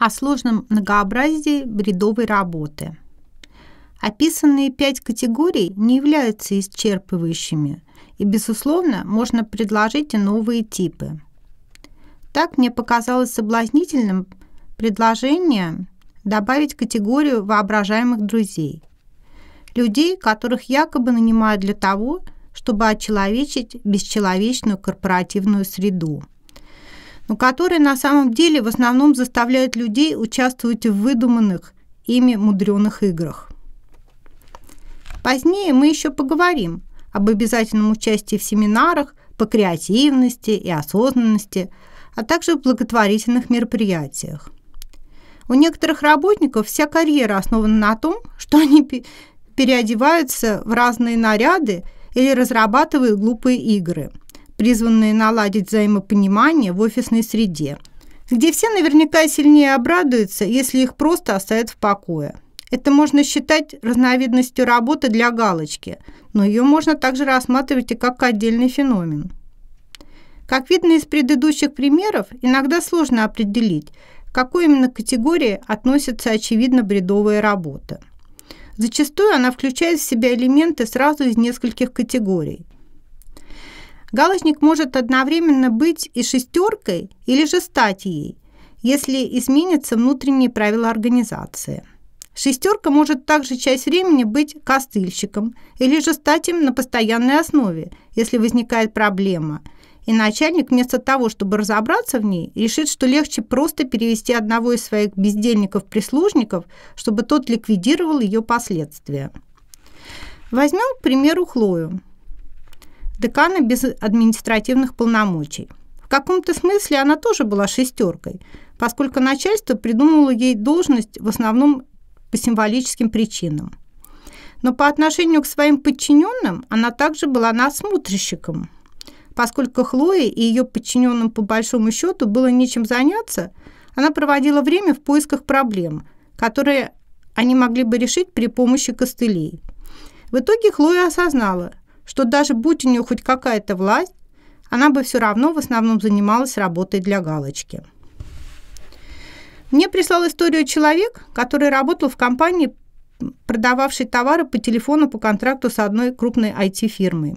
о сложном многообразии бредовой работы. Описанные пять категорий не являются исчерпывающими, и, безусловно, можно предложить и новые типы. Так мне показалось соблазнительным предложение добавить категорию воображаемых друзей. Людей, которых якобы нанимают для того, чтобы очеловечить бесчеловечную корпоративную среду – но которые на самом деле в основном заставляют людей участвовать в выдуманных ими мудреных играх. Позднее мы еще поговорим об обязательном участии в семинарах по креативности и осознанности, а также в благотворительных мероприятиях. У некоторых работников вся карьера основана на том, что они переодеваются в разные наряды или разрабатывают глупые игры – призванные наладить взаимопонимание в офисной среде, где все наверняка сильнее обрадуются, если их просто оставят в покое. Это можно считать разновидностью работы для галочки, но ее можно также рассматривать и как отдельный феномен. Как видно из предыдущих примеров, иногда сложно определить, к какой именно категории относится очевидно бредовая работа. Зачастую она включает в себя элементы сразу из нескольких категорий. Галочник может одновременно быть и шестеркой, или же стать ей, если изменятся внутренние правила организации. Шестерка может также часть времени быть костыльщиком или же стать им на постоянной основе, если возникает проблема. И начальник вместо того, чтобы разобраться в ней, решит, что легче просто перевести одного из своих бездельников-прислужников, чтобы тот ликвидировал ее последствия. Возьмем, к примеру, Хлою декана без административных полномочий. В каком-то смысле она тоже была шестеркой, поскольку начальство придумало ей должность в основном по символическим причинам. Но по отношению к своим подчиненным она также была насмотрщиком, поскольку Хлое и ее подчиненным по большому счету было нечем заняться, она проводила время в поисках проблем, которые они могли бы решить при помощи костылей. В итоге Хлоя осознала, что даже будь у нее хоть какая-то власть, она бы все равно в основном занималась работой для галочки. Мне прислал историю человек, который работал в компании, продававшей товары по телефону по контракту с одной крупной IT-фирмой.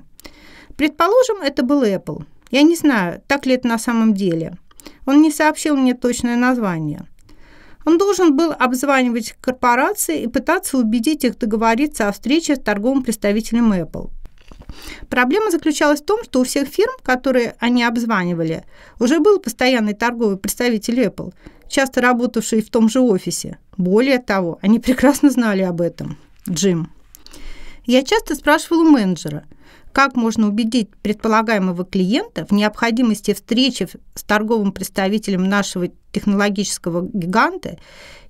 Предположим, это был Apple. Я не знаю, так ли это на самом деле. Он не сообщил мне точное название. Он должен был обзванивать корпорации и пытаться убедить их договориться о встрече с торговым представителем Apple – Проблема заключалась в том, что у всех фирм, которые они обзванивали, уже был постоянный торговый представитель Apple, часто работавший в том же офисе. Более того, они прекрасно знали об этом. Джим. Я часто спрашивал у менеджера, как можно убедить предполагаемого клиента в необходимости встречи с торговым представителем нашего технологического гиганта,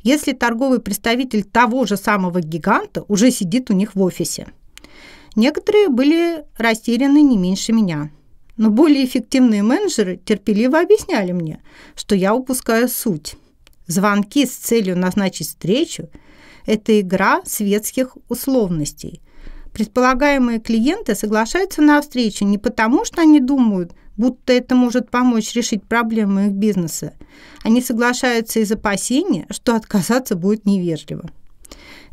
если торговый представитель того же самого гиганта уже сидит у них в офисе. Некоторые были растеряны не меньше меня. Но более эффективные менеджеры терпеливо объясняли мне, что я упускаю суть. Звонки с целью назначить встречу – это игра светских условностей. Предполагаемые клиенты соглашаются на встречу не потому, что они думают, будто это может помочь решить проблемы их бизнеса. Они соглашаются из опасения, что отказаться будет невежливо.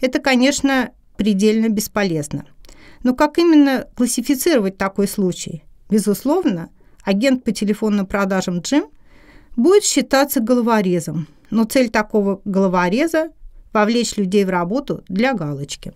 Это, конечно, предельно бесполезно – но ну, как именно классифицировать такой случай? Безусловно, агент по телефонным продажам Джим будет считаться головорезом, но цель такого головореза – вовлечь людей в работу для галочки.